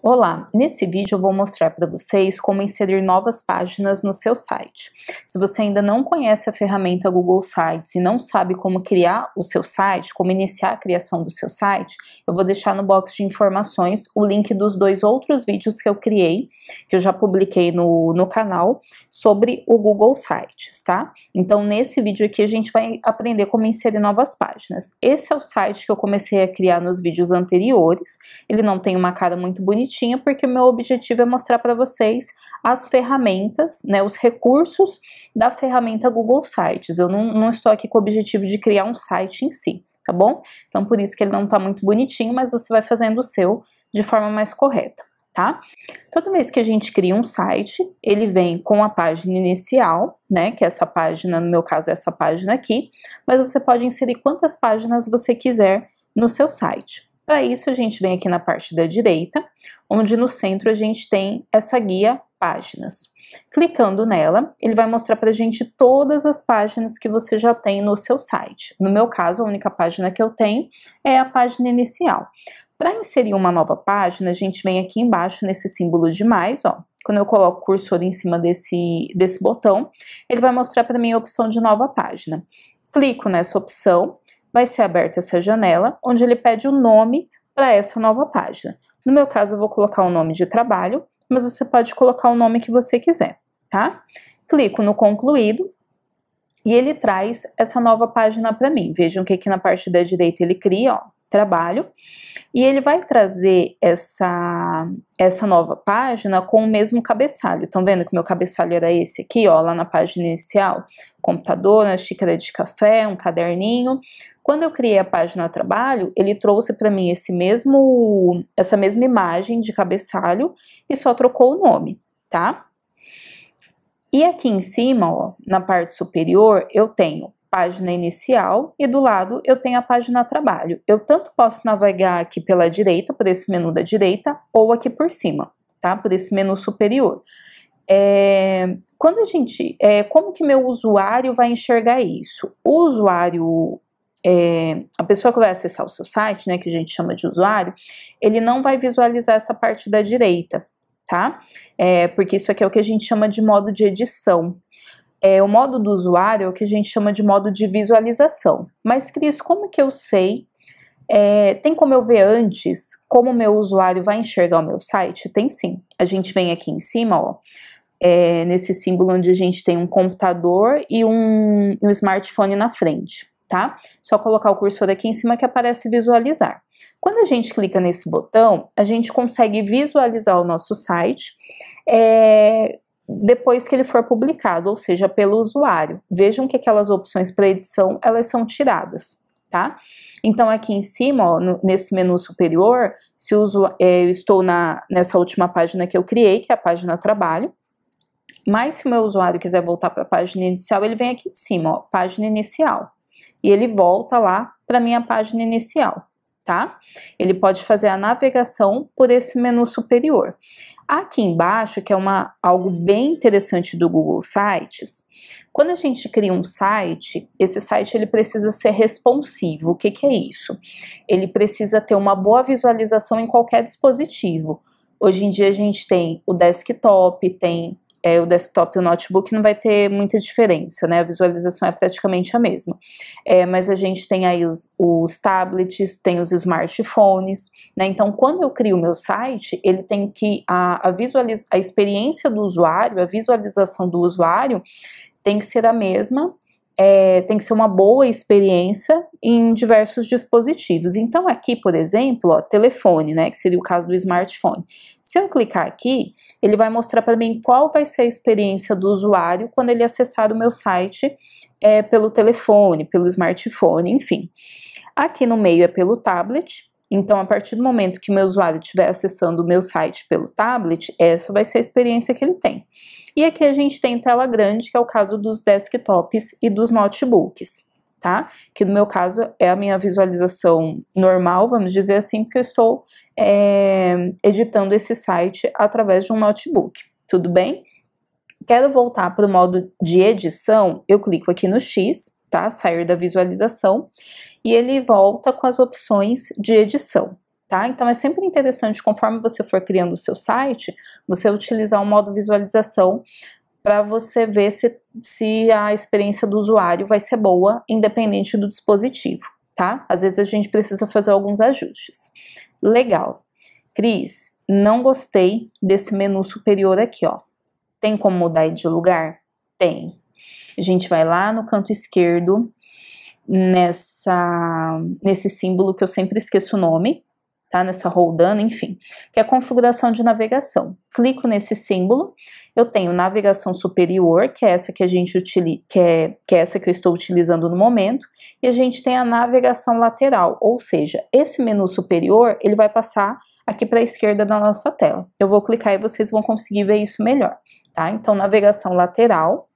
Olá, nesse vídeo eu vou mostrar para vocês como inserir novas páginas no seu site. Se você ainda não conhece a ferramenta Google Sites e não sabe como criar o seu site, como iniciar a criação do seu site, eu vou deixar no box de informações o link dos dois outros vídeos que eu criei, que eu já publiquei no, no canal, sobre o Google Sites, tá? Então nesse vídeo aqui a gente vai aprender como inserir novas páginas. Esse é o site que eu comecei a criar nos vídeos anteriores, ele não tem uma cara muito bonitinha, porque o meu objetivo é mostrar para vocês as ferramentas, né, os recursos da ferramenta Google Sites. Eu não, não estou aqui com o objetivo de criar um site em si, tá bom? Então, por isso que ele não está muito bonitinho, mas você vai fazendo o seu de forma mais correta, tá? Toda vez que a gente cria um site, ele vem com a página inicial, né, que é essa página, no meu caso é essa página aqui, mas você pode inserir quantas páginas você quiser no seu site. Para isso, a gente vem aqui na parte da direita, onde no centro a gente tem essa guia Páginas. Clicando nela, ele vai mostrar para a gente todas as páginas que você já tem no seu site. No meu caso, a única página que eu tenho é a página inicial. Para inserir uma nova página, a gente vem aqui embaixo nesse símbolo de mais, ó. Quando eu coloco o cursor em cima desse, desse botão, ele vai mostrar para mim a opção de nova página. Clico nessa opção, vai ser aberta essa janela, onde ele pede o um nome para essa nova página. No meu caso, eu vou colocar o nome de trabalho, mas você pode colocar o nome que você quiser, tá? Clico no concluído e ele traz essa nova página para mim. Vejam que aqui na parte da direita ele cria, ó, trabalho, e ele vai trazer essa, essa nova página com o mesmo cabeçalho. Estão vendo que meu cabeçalho era esse aqui, ó, lá na página inicial? Computador, uma xícara de café, um caderninho, quando eu criei a página Trabalho, ele trouxe para mim esse mesmo, essa mesma imagem de cabeçalho e só trocou o nome, tá? E aqui em cima, ó, na parte superior, eu tenho página inicial e do lado eu tenho a página trabalho. Eu tanto posso navegar aqui pela direita, por esse menu da direita, ou aqui por cima, tá? Por esse menu superior. É, quando a gente, é, como que meu usuário vai enxergar isso? O usuário é, a pessoa que vai acessar o seu site, né, que a gente chama de usuário, ele não vai visualizar essa parte da direita, tá? É, porque isso aqui é o que a gente chama de modo de edição. É, o modo do usuário é o que a gente chama de modo de visualização. Mas, Cris, como que eu sei? É, tem como eu ver antes como o meu usuário vai enxergar o meu site? Tem sim. A gente vem aqui em cima, ó, é, nesse símbolo onde a gente tem um computador e um, um smartphone na frente tá? Só colocar o cursor aqui em cima que aparece visualizar. Quando a gente clica nesse botão, a gente consegue visualizar o nosso site é, depois que ele for publicado, ou seja, pelo usuário. Vejam que aquelas opções para edição, elas são tiradas, tá? Então aqui em cima, ó, no, nesse menu superior, se uso, é, eu estou na, nessa última página que eu criei, que é a página trabalho, mas se o meu usuário quiser voltar para a página inicial, ele vem aqui em cima, ó, página inicial e ele volta lá para minha página inicial, tá? Ele pode fazer a navegação por esse menu superior. Aqui embaixo, que é uma, algo bem interessante do Google Sites, quando a gente cria um site, esse site ele precisa ser responsivo. O que, que é isso? Ele precisa ter uma boa visualização em qualquer dispositivo. Hoje em dia a gente tem o desktop, tem é, o desktop e o notebook não vai ter muita diferença, né? A visualização é praticamente a mesma. É, mas a gente tem aí os, os tablets, tem os smartphones, né? Então, quando eu crio o meu site, ele tem que a, a, visualiz, a experiência do usuário, a visualização do usuário tem que ser a mesma é, tem que ser uma boa experiência em diversos dispositivos. Então, aqui, por exemplo, ó, telefone, né, que seria o caso do smartphone. Se eu clicar aqui, ele vai mostrar para mim qual vai ser a experiência do usuário quando ele acessar o meu site é, pelo telefone, pelo smartphone, enfim. Aqui no meio é pelo tablet. Então, a partir do momento que meu usuário estiver acessando o meu site pelo tablet, essa vai ser a experiência que ele tem. E aqui a gente tem tela grande, que é o caso dos desktops e dos notebooks. Tá? Que no meu caso é a minha visualização normal, vamos dizer assim, porque eu estou é, editando esse site através de um notebook, tudo bem? Quero voltar para o modo de edição, eu clico aqui no X, tá? Sair da visualização, e ele volta com as opções de edição tá? Então é sempre interessante, conforme você for criando o seu site, você utilizar um modo visualização para você ver se, se a experiência do usuário vai ser boa, independente do dispositivo, tá? Às vezes a gente precisa fazer alguns ajustes. Legal. Cris, não gostei desse menu superior aqui, ó. Tem como mudar de lugar? Tem. A gente vai lá no canto esquerdo, nessa, nesse símbolo que eu sempre esqueço o nome, tá? Nessa roldana, enfim, que é a configuração de navegação. Clico nesse símbolo, eu tenho navegação superior, que é essa que a gente utiliza, que é, que é essa que eu estou utilizando no momento, e a gente tem a navegação lateral, ou seja, esse menu superior ele vai passar aqui para a esquerda da nossa tela. Eu vou clicar e vocês vão conseguir ver isso melhor, tá? Então, navegação lateral.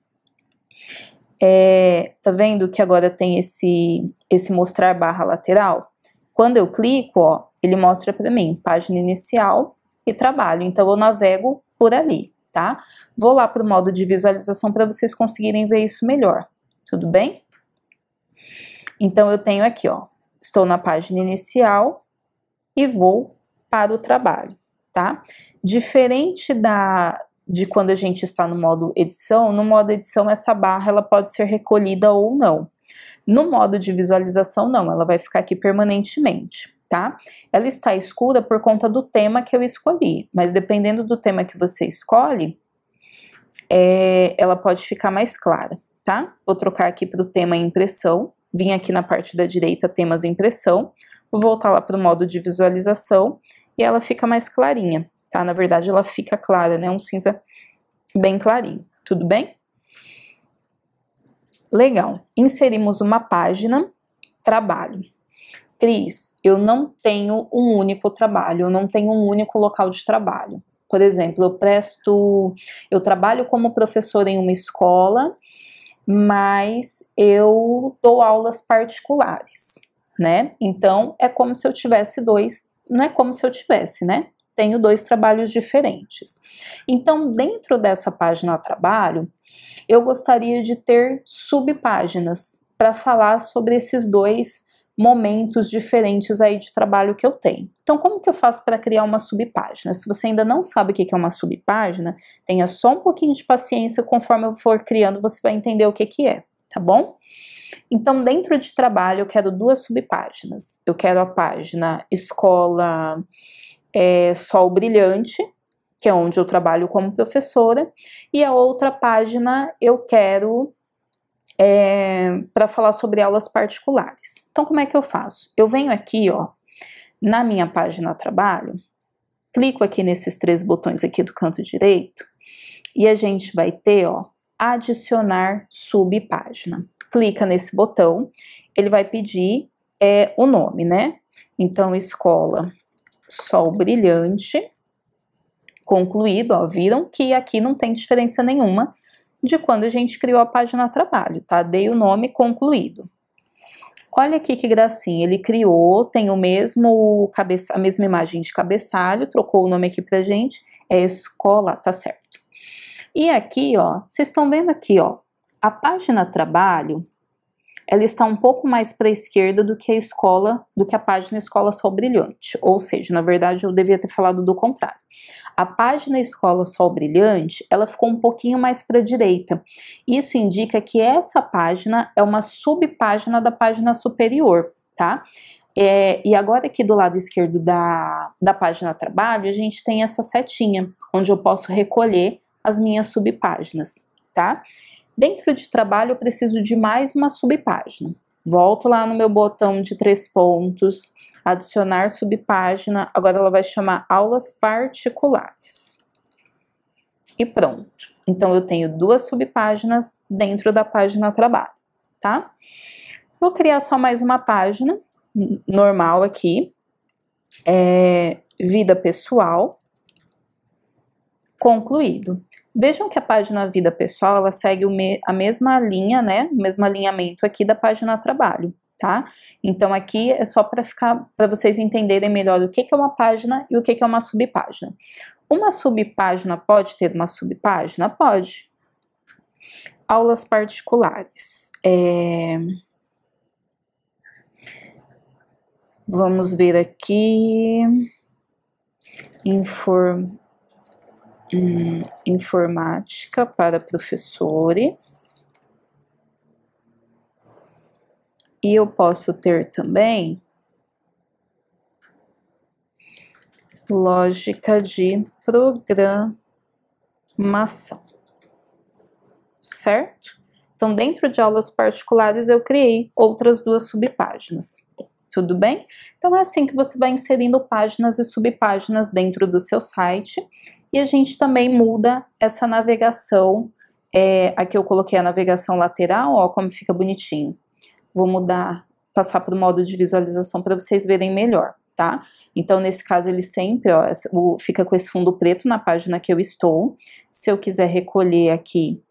É, tá vendo que agora tem esse, esse mostrar barra lateral? Quando eu clico, ó, ele mostra para mim página inicial e trabalho. Então eu navego por ali, tá? Vou lá para o modo de visualização para vocês conseguirem ver isso melhor. Tudo bem? Então eu tenho aqui, ó, estou na página inicial e vou para o trabalho, tá? Diferente da de quando a gente está no modo edição, no modo edição essa barra ela pode ser recolhida ou não. No modo de visualização não, ela vai ficar aqui permanentemente tá? Ela está escura por conta do tema que eu escolhi, mas dependendo do tema que você escolhe, é, ela pode ficar mais clara, tá? Vou trocar aqui para o tema impressão, vim aqui na parte da direita, temas impressão, vou voltar lá para o modo de visualização e ela fica mais clarinha, tá? Na verdade, ela fica clara, né? Um cinza bem clarinho, tudo bem? Legal, inserimos uma página, trabalho. Cris, eu não tenho um único trabalho, eu não tenho um único local de trabalho. Por exemplo, eu presto, eu trabalho como professor em uma escola, mas eu dou aulas particulares, né? Então é como se eu tivesse dois, não é como se eu tivesse, né? Tenho dois trabalhos diferentes. Então, dentro dessa página trabalho, eu gostaria de ter subpáginas para falar sobre esses dois momentos diferentes aí de trabalho que eu tenho. Então, como que eu faço para criar uma subpágina? Se você ainda não sabe o que é uma subpágina, tenha só um pouquinho de paciência, conforme eu for criando, você vai entender o que, é, tá bom? Então, dentro de trabalho, eu quero duas subpáginas. Eu quero a página Escola é, Sol Brilhante, que é onde eu trabalho como professora, e a outra página eu quero é, para falar sobre aulas particulares. Então, como é que eu faço? Eu venho aqui, ó, na minha página trabalho, clico aqui nesses três botões aqui do canto direito e a gente vai ter, ó, adicionar subpágina. Clica nesse botão, ele vai pedir é, o nome, né? Então, escola Sol Brilhante, concluído, ó, viram que aqui não tem diferença nenhuma de quando a gente criou a página trabalho, tá? Dei o nome concluído. Olha aqui que gracinha, ele criou, tem o mesmo cabeça, a mesma imagem de cabeçalho, trocou o nome aqui pra gente, é escola, tá certo. E aqui, ó, vocês estão vendo aqui, ó, a página trabalho, ela está um pouco mais para a esquerda do que a escola, do que a página Escola Sol Brilhante. Ou seja, na verdade eu devia ter falado do contrário. A página Escola Sol Brilhante, ela ficou um pouquinho mais para a direita. Isso indica que essa página é uma subpágina da página superior, tá? É, e agora aqui do lado esquerdo da, da página trabalho, a gente tem essa setinha, onde eu posso recolher as minhas subpáginas, tá? Dentro de trabalho, eu preciso de mais uma subpágina. Volto lá no meu botão de três pontos, adicionar subpágina. Agora ela vai chamar aulas particulares. E pronto. Então eu tenho duas subpáginas dentro da página trabalho, tá? Vou criar só mais uma página normal aqui. É, vida pessoal concluído. Vejam que a página Vida Pessoal, ela segue me a mesma linha, né, o mesmo alinhamento aqui da página Trabalho, tá? Então aqui é só para ficar, para vocês entenderem melhor o que, que é uma página e o que, que é uma subpágina. Uma subpágina pode ter uma subpágina? Pode. Aulas particulares. É... Vamos ver aqui. Inform hum, informática para professores. E eu posso ter também lógica de programação, certo? Então, dentro de aulas particulares, eu criei outras duas subpáginas. Tudo bem? Então é assim que você vai inserindo páginas e subpáginas dentro do seu site. E a gente também muda essa navegação. É, aqui eu coloquei a navegação lateral, ó, como fica bonitinho. Vou mudar, passar para o modo de visualização para vocês verem melhor, tá? Então, nesse caso, ele sempre ó, fica com esse fundo preto na página que eu estou. Se eu quiser recolher aqui,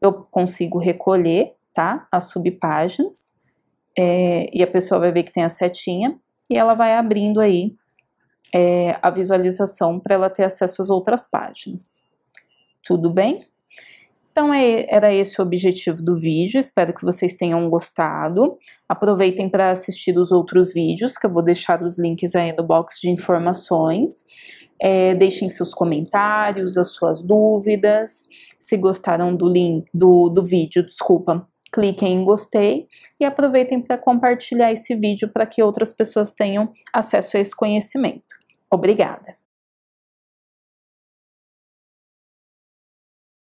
eu consigo recolher, tá? As subpáginas é, e a pessoa vai ver que tem a setinha e ela vai abrindo aí é, a visualização para ela ter acesso às outras páginas. Tudo bem? Então é, era esse o objetivo do vídeo, espero que vocês tenham gostado. Aproveitem para assistir os outros vídeos, que eu vou deixar os links aí no box de informações. É, deixem seus comentários, as suas dúvidas. Se gostaram do, link, do, do vídeo, desculpa, cliquem em gostei e aproveitem para compartilhar esse vídeo para que outras pessoas tenham acesso a esse conhecimento. Obrigada!